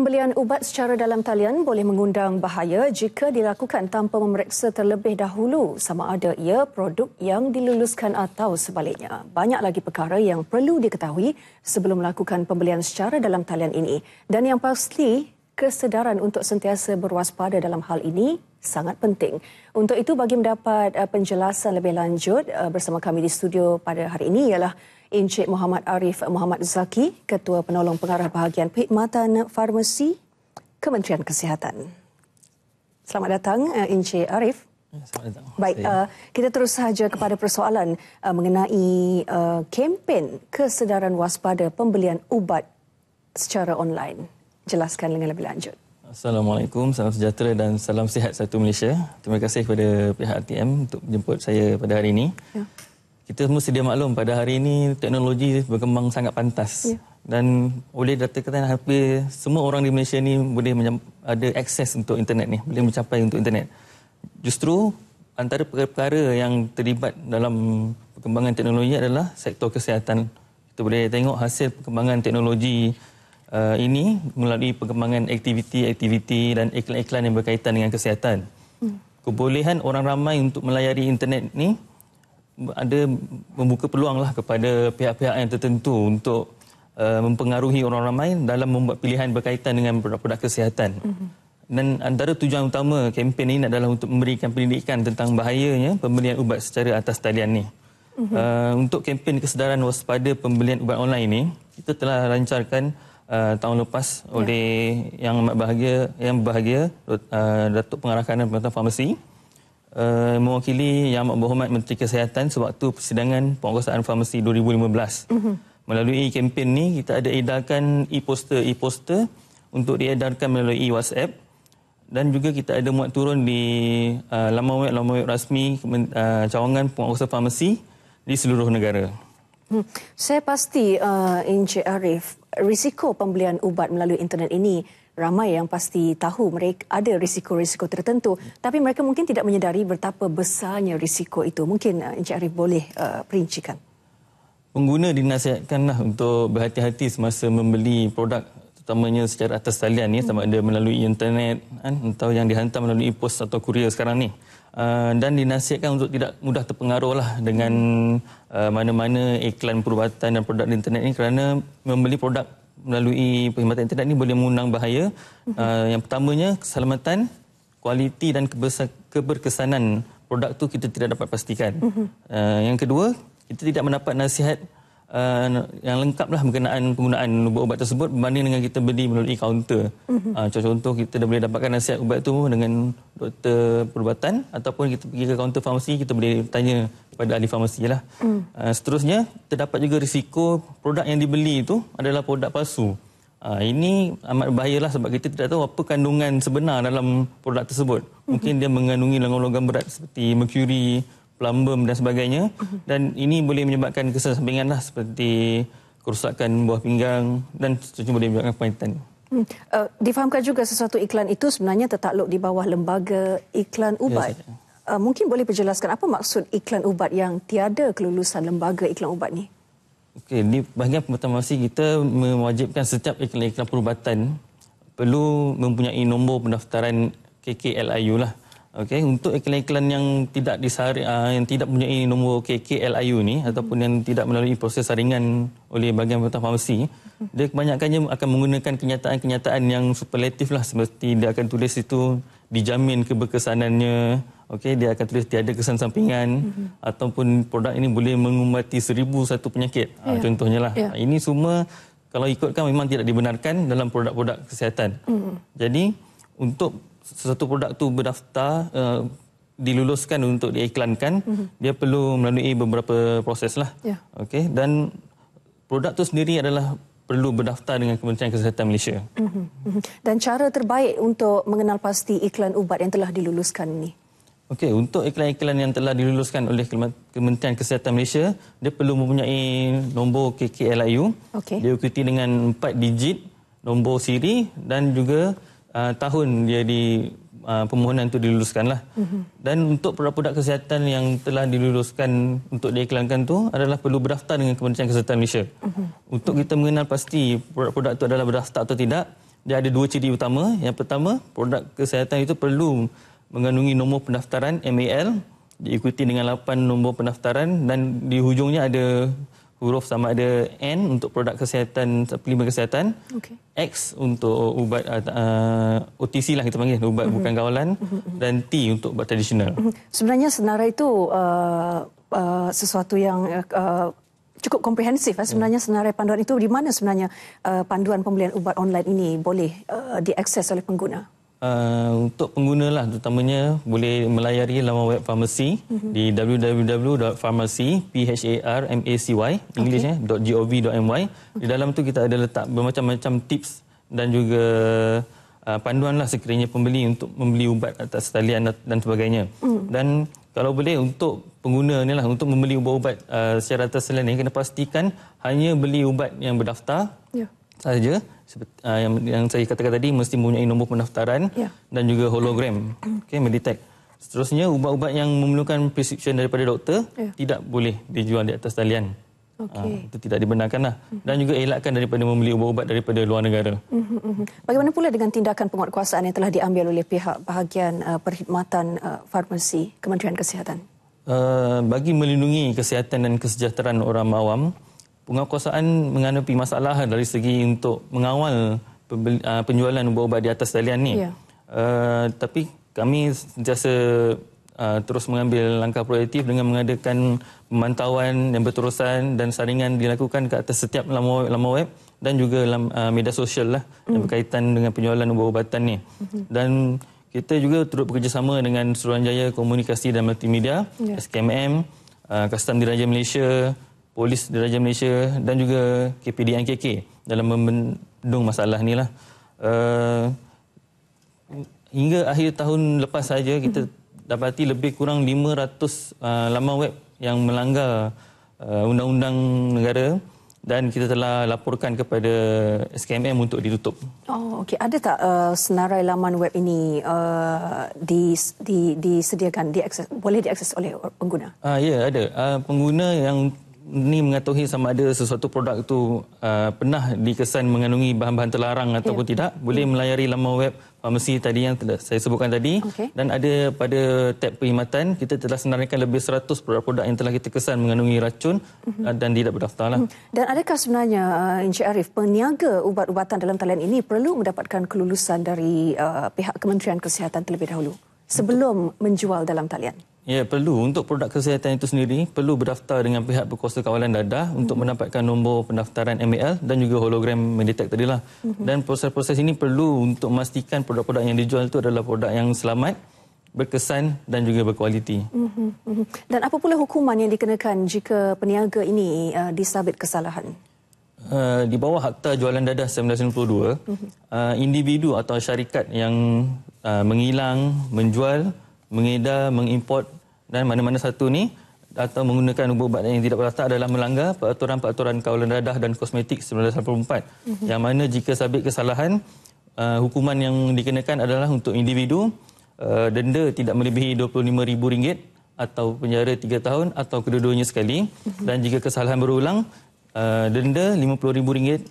Pembelian ubat secara dalam talian boleh mengundang bahaya jika dilakukan tanpa memeriksa terlebih dahulu sama ada ia produk yang diluluskan atau sebaliknya. Banyak lagi perkara yang perlu diketahui sebelum melakukan pembelian secara dalam talian ini. Dan yang pasti, kesedaran untuk sentiasa berwaspada dalam hal ini sangat penting. Untuk itu bagi mendapat uh, penjelasan lebih lanjut uh, bersama kami di studio pada hari ini ialah Encik Muhammad Arif Muhammad Zaki, Ketua Penolong Pengarah Bahagian Perkhidmatan Farmasi Kementerian Kesihatan. Selamat datang uh, Encik Arif. Ya, Baik, uh, kita terus saja kepada persoalan uh, mengenai uh, kempen kesedaran waspada pembelian ubat secara online jelaskan dengan lebih lanjut. Assalamualaikum, salam sejahtera dan salam sihat satu Malaysia. Terima kasih kepada pihak RTM untuk menjemput saya pada hari ini. Ya. Kita semua sedia maklum pada hari ini teknologi berkembang sangat pantas. Ya. Dan oleh data kata hampir semua orang di Malaysia ni boleh ada akses untuk internet ni, boleh mencapai untuk internet. Justru antara perkara-perkara yang terlibat dalam perkembangan teknologi adalah sektor kesihatan. Kita boleh tengok hasil perkembangan teknologi uh, ini melalui perkembangan aktiviti-aktiviti dan iklan-iklan yang berkaitan dengan kesihatan. Hmm. Kebolehan orang ramai untuk melayari internet ni ada membuka peluanglah kepada pihak-pihak yang tertentu untuk uh, mempengaruhi orang ramai dalam membuat pilihan berkaitan dengan produk-produk kesihatan. Hmm. Dan antara tujuan utama kempen ini adalah untuk memberikan pendidikan tentang bahayanya pembelian ubat secara atas talian ini. Hmm. Uh, untuk kempen kesedaran waspada pembelian ubat online ini, kita telah rancarkan Uh, tahun lepas ya. oleh yang bahagia yang bahagia uh, Datuk Pengarahan dan Pemerintah Farmasi uh, mewakili Yang Amat Berhormat Menteri Kesihatan sewaktu persidangan penguasaan farmasi 2015. Uh-huh. Mhm. Melalui kempen ni kita ada edarkan e-poster e-poster untuk diedarkan melalui WhatsApp dan juga kita ada muat turun di uh, laman web laman web rasmi uh, cawangan penguasa farmasi di seluruh negara. Hmm. Saya pasti uh, Encik Arif risiko pembelian ubat melalui internet ini ramai yang pasti tahu mereka ada risiko-risiko tertentu tapi mereka mungkin tidak menyedari betapa besarnya risiko itu mungkin eh, Encik Arif boleh uh, perincikan pengguna dinasihatkanlah untuk berhati-hati semasa membeli produk terutamanya secara atas talian ni hmm. sama ada melalui internet kan, atau yang dihantar melalui pos atau kurier sekarang ni. Uh, dan dinasihatkan untuk tidak mudah terpengaruh lah dengan uh, mana-mana iklan perubatan dan produk di internet ini kerana membeli produk melalui perkhidmatan internet ini boleh mengundang bahaya. Uh, yang pertamanya keselamatan, kualiti dan keberkesanan produk tu kita tidak dapat pastikan. Uh, yang kedua, kita tidak mendapat nasihat uh, yang lengkaplah berkenaan penggunaan ubat-ubat tersebut berbanding dengan kita beli melalui kaunter. Mm-hmm. Uh, ah, contoh kita dah boleh dapatkan nasihat ubat itu dengan doktor perubatan ataupun kita pergi ke kaunter farmasi kita boleh tanya kepada ahli farmasi lah. Mm. Uh, seterusnya terdapat juga risiko produk yang dibeli itu adalah produk palsu. Uh, ini amat bahayalah sebab kita tidak tahu apa kandungan sebenar dalam produk tersebut. Mungkin mm-hmm. dia mengandungi logam-logam berat seperti merkuri plumbum dan sebagainya dan ini boleh menyebabkan kesan sampingan lah seperti kerusakan buah pinggang dan seterusnya boleh menyebabkan kepahitan. Hmm. Uh, difahamkan juga sesuatu iklan itu sebenarnya tertakluk di bawah lembaga iklan ubat. Ya, uh, mungkin boleh perjelaskan apa maksud iklan ubat yang tiada kelulusan lembaga iklan ubat ni? Okey, di bahagian pertama masih kita mewajibkan setiap iklan-iklan perubatan perlu mempunyai nombor pendaftaran KKLIU lah. Okey untuk iklan-iklan yang tidak disaring uh, ah, yang tidak mempunyai nombor KKLIU ni hmm. ataupun yang tidak melalui proses saringan oleh bahagian pemerintah farmasi hmm. dia kebanyakannya akan menggunakan kenyataan-kenyataan yang superlatif lah seperti dia akan tulis itu dijamin keberkesanannya okey dia akan tulis tiada kesan sampingan hmm. ataupun produk ini boleh mengubati seribu satu penyakit yeah. uh, ya. contohnya lah yeah. Ya. ini semua kalau ikutkan memang tidak dibenarkan dalam produk-produk kesihatan hmm. jadi untuk sesuatu produk tu berdaftar uh, diluluskan untuk diiklankan mm-hmm. dia perlu melalui beberapa proses lah yeah. okay. dan produk tu sendiri adalah perlu berdaftar dengan Kementerian Kesihatan Malaysia mm-hmm. dan cara terbaik untuk mengenal pasti iklan ubat yang telah diluluskan ni Okey, untuk iklan-iklan yang telah diluluskan oleh Kementerian Kesihatan Malaysia, dia perlu mempunyai nombor KKLIU. Okay. Dia ikuti dengan 4 digit nombor siri dan juga Ah, tahun dia di uh, permohonan itu diluluskanlah. Mm -hmm. Dan untuk produk-produk kesihatan yang telah diluluskan untuk diiklankan tu adalah perlu berdaftar dengan Kementerian Kesihatan Malaysia. Mm -hmm. Untuk kita mengenal pasti produk-produk itu adalah berdaftar atau tidak, dia ada dua ciri utama. Yang pertama, produk kesihatan itu perlu mengandungi nombor pendaftaran MAL diikuti dengan lapan nombor pendaftaran dan di hujungnya ada huruf sama ada N untuk produk kesihatan pelima kesihatan okay. X untuk ubat uh, uh OTC lah kita panggil ubat mm-hmm. bukan gaulan mm-hmm. dan T untuk ubat tradisional mhm. sebenarnya senarai itu uh, uh, sesuatu yang uh, uh cukup komprehensif eh? sebenarnya yeah. senarai panduan itu di mana sebenarnya uh, panduan pembelian ubat online ini boleh uh, diakses oleh pengguna Uh, untuk pengguna lah terutamanya boleh melayari laman web farmasi mm -hmm. di www.pharmacy.gov.my okay. Di dalam tu kita ada letak bermacam-macam tips dan juga uh, panduan lah sekiranya pembeli untuk membeli ubat atas talian dan sebagainya. Mm. Dan kalau boleh untuk pengguna ni lah untuk membeli ubat-ubat uh, secara atas talian ni kena pastikan hanya beli ubat yang berdaftar. Yeah saja seperti, uh, yang, yang saya katakan tadi mesti mempunyai nombor pendaftaran yeah. dan juga hologram okey meditek seterusnya ubat-ubat yang memerlukan prescription daripada doktor yeah. tidak boleh dijual di atas talian Okay. Uh, ah, itu tidak dibenarkanlah mhm. dan juga elakkan daripada membeli ubat-ubat daripada luar negara. Mhm, mhm. Bagaimana pula dengan tindakan penguatkuasaan yang telah diambil oleh pihak bahagian uh, perkhidmatan uh, farmasi Kementerian Kesihatan? Uh, bagi melindungi kesihatan dan kesejahteraan orang awam, pengawasan menghadapi masalah dari segi untuk mengawal ah, penjualan ubat-ubat di atas talian ni. Yeah. Ya. Uh, tapi kami sentiasa uh, terus mengambil langkah proaktif dengan mengadakan pemantauan yang berterusan dan saringan dilakukan ke atas setiap lama web, dan juga uh, media sosial lah mm. yang hmm. berkaitan dengan penjualan ubat-ubatan ni. Mm-hmm. Dan kita juga turut bekerjasama dengan Suruhanjaya Komunikasi dan Multimedia, yeah. SKMM, uh, Kastam Diraja Malaysia, polis diraja Malaysia dan juga KPD NKK dalam membendung masalah ni lah. Uh, hingga akhir tahun lepas saja kita dapati lebih kurang 500 uh, eh, laman web yang melanggar uh, undang-undang negara dan kita telah laporkan kepada SKMM untuk ditutup. Oh okey ada tak uh, senarai laman web ini uh, di, di disediakan diakses boleh diakses oleh pengguna? Ah uh, ya ada. Uh, pengguna yang ni mengetahui sama ada sesuatu produk itu uh, pernah dikesan mengandungi bahan-bahan terlarang ataupun ya. tidak, boleh ya. melayari laman web farmasi tadi yang telah saya sebutkan tadi okay. dan ada pada tab perkhidmatan kita telah senaraikan lebih 100 produk-produk yang telah kita kesan mengandungi racun mhm. uh dan tidak berdaftarlah. Mhm. Dan adakah sebenarnya uh, Encik Arif peniaga ubat-ubatan dalam talian ini perlu mendapatkan kelulusan dari uh, pihak Kementerian Kesihatan terlebih dahulu sebelum Betul. menjual dalam talian? Ya, perlu untuk produk kesihatan itu sendiri perlu berdaftar dengan pihak berkuasa kawalan dadah hmm. untuk mhm. mendapatkan nombor pendaftaran ML dan juga hologram Meditech tadilah. Hmm. Dan proses-proses ini perlu untuk memastikan produk-produk yang dijual itu adalah produk yang selamat, berkesan dan juga berkualiti. Hmm. Hmm. Dan apa pula hukuman yang dikenakan jika peniaga ini uh, disabit kesalahan? Uh, di bawah Akta Jualan Dadah 1992, hmm. uh, individu atau syarikat yang uh, menghilang, menjual, mengedar, mengimport dan mana-mana satu ni atau menggunakan ubat-ubatan yang tidak berlatak adalah melanggar peraturan-peraturan kawalan dadah dan kosmetik 1984 mm-hmm. yang mana jika sabit kesalahan uh, hukuman yang dikenakan adalah untuk individu uh, denda tidak melebihi RM25,000 atau penjara 3 tahun atau kedua-duanya sekali mm-hmm. dan jika kesalahan berulang uh, denda RM50,000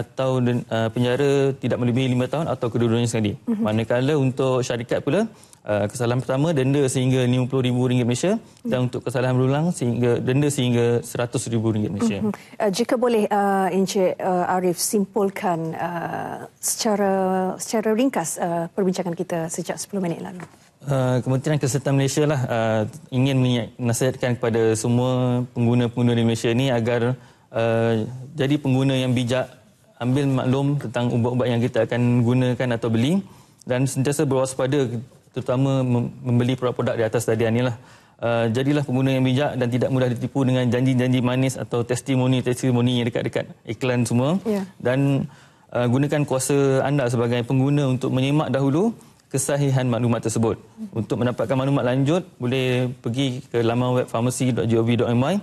atau uh, penjara tidak melebihi lima tahun atau kedua-duanya sekali. Mm -hmm. Manakala untuk syarikat pula, uh, kesalahan pertama denda sehingga RM50,000 Malaysia mm -hmm. dan untuk kesalahan berulang sehingga denda sehingga RM100,000 Malaysia. Mm -hmm. uh, jika boleh uh, Encik uh, Arif simpulkan uh, secara secara ringkas uh, perbincangan kita sejak 10 minit lalu. Uh, Kementerian Kesihatan Malaysia lah, uh, ingin menasihatkan kepada semua pengguna-pengguna di Malaysia ini agar uh, jadi pengguna yang bijak ambil maklum tentang ubat-ubat yang kita akan gunakan atau beli dan sentiasa berwaspada terutama membeli produk-produk di atas stadion ni lah. Uh, jadilah pengguna yang bijak dan tidak mudah ditipu dengan janji-janji manis atau testimoni-testimoni yang dekat-dekat iklan semua. Yeah. Dan uh, gunakan kuasa anda sebagai pengguna untuk menyemak dahulu kesahihan maklumat tersebut. Untuk mendapatkan maklumat lanjut, boleh pergi ke laman web pharmacy.gov.my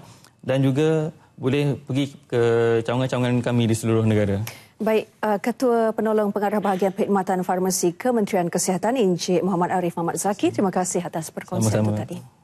dan juga boleh pergi ke cawangan-cawangan kami di seluruh negara. Baik, uh, Ketua Penolong Pengarah Bahagian Perkhidmatan Farmasi Kementerian Kesihatan Encik Muhammad Arif Muhammad Zaki, terima kasih atas perkongsian itu tadi.